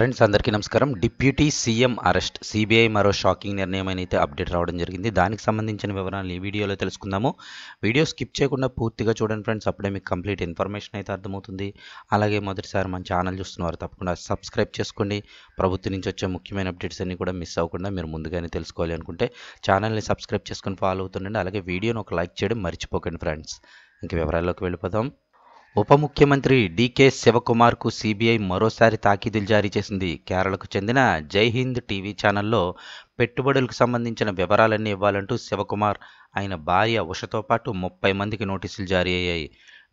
friends అందరికీ నమస్కారం deputy CM arrest CBI మరో షాకింగ్ నిర్ణయం అయితే అప్డేట్ రావడం జరిగింది దానికి సంబంధించిన వివరాలు ఈ వీడియోలో తెలుసుకుందాము వీడియో స్కిప్ చేయకుండా పూర్తిగా చూడండి ఫ్రెండ్స్ అప్పుడే మీకు కంప్లీట్ ఇన్ఫర్మేషన్ అయితే అర్థమవుతుంది అలాగే మొదటిసారి మన ఛానల్ చూస్తున్నవారు తప్పకుండా సబ్స్క్రైబ్ చేసుకోండి ప్రభుత్వం నుంచి వచ్చే ముఖ్యమైన అప్డేట్స్ అన్ని కూడా మిస్ అవ్వకుండా మీరు ముందుగానే తెలుసుకోవాలి అనుకుంటే ఛానల్ని సబ్స్క్రైబ్ చేసుకుని ఫాలో అవుతుండండి అలాగే వీడియోని ఒక లైక్ చేయడం మర్చిపోకండి ఫ్రెండ్స్ ఇంక వివరాల్లోకి వెళ్ళిపోదాం ఉప ముఖ్యమంత్రి డీకే శివకుమార్కు సీబీఐ మరోసారి తాకీదులు జారీ చేసింది కేరళకు చెందిన జై హింద్ టీవీ ఛానల్లో పెట్టుబడులకు సంబంధించిన వివరాలన్నీ ఇవ్వాలంటూ శివకుమార్ ఆయన భార్య ఉషతో పాటు ముప్పై మందికి నోటీసులు జారీ అయ్యాయి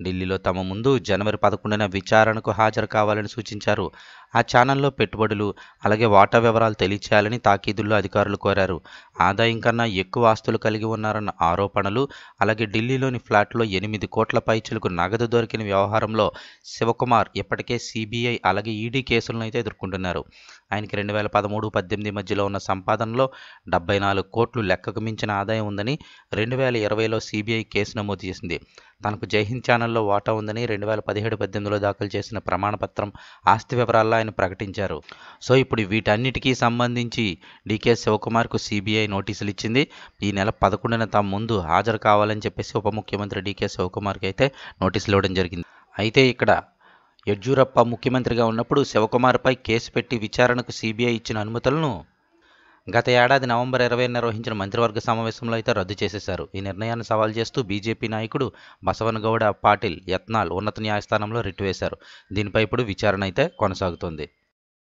ఢిల్లీలో తమ ముందు జనవరి పదకొండున విచారణకు హాజరు కావాలని సూచించారు ఆ ఛానల్లో పెట్టుబడులు అలాగే వాటా వివరాలు తెలియచేయాలని తాకీదుల్లో అధికారులు కోరారు ఆదాయం కన్నా ఎక్కువ ఆస్తులు కలిగి ఉన్నారన్న ఆరోపణలు అలాగే ఢిల్లీలోని ఫ్లాట్లో ఎనిమిది కోట్ల పైచులకు నగదు దొరికిన వ్యవహారంలో శివకుమార్ ఇప్పటికే సిబిఐ అలాగే ఈడీ కేసులను అయితే ఎదుర్కొంటున్నారు ఆయనకి రెండు వేల పదమూడు పద్దెనిమిది మధ్యలో ఉన్న సంపాదనలో డెబ్బై నాలుగు కోట్లు లెక్కకు మించిన ఆదాయం ఉందని రెండు వేల ఇరవైలో సిబిఐ కేసు నమోదు చేసింది తనకు జైహింద్ ఛానల్లో వాటా ఉందని రెండు వేల పదిహేడు పద్దెనిమిదిలో దాఖలు చేసిన ప్రమాణపత్రం ఆస్తి వివరాల్లో ఆయన ప్రకటించారు సో ఇప్పుడు వీటన్నిటికీ సంబంధించి డికే శివకుమార్కు సిబిఐ నోటీసులు ఇచ్చింది ఈ నెల పదకొండున తమ ముందు హాజరు కావాలని చెప్పేసి ఉప ముఖ్యమంత్రి డికే శివకుమార్కి అయితే నోటీసులు ఇవ్వడం జరిగింది అయితే ఇక్కడ యడ్యూరప్ప ముఖ్యమంత్రిగా ఉన్నప్పుడు శివకుమార్పై కేసు పెట్టి విచారణకు సిబిఐ ఇచ్చిన అనుమతులను గత ఏడాది నవంబర్ ఇరవై నిర్వహించిన మంత్రివర్గ సమావేశంలో అయితే రద్దు చేసేశారు ఈ నిర్ణయాన్ని సవాల్ చేస్తూ బీజేపీ నాయకుడు బసవనగౌడ పాటిల్ యత్నాల్ ఉన్నత న్యాయస్థానంలో రిట్ వేశారు దీనిపై ఇప్పుడు విచారణ అయితే కొనసాగుతుంది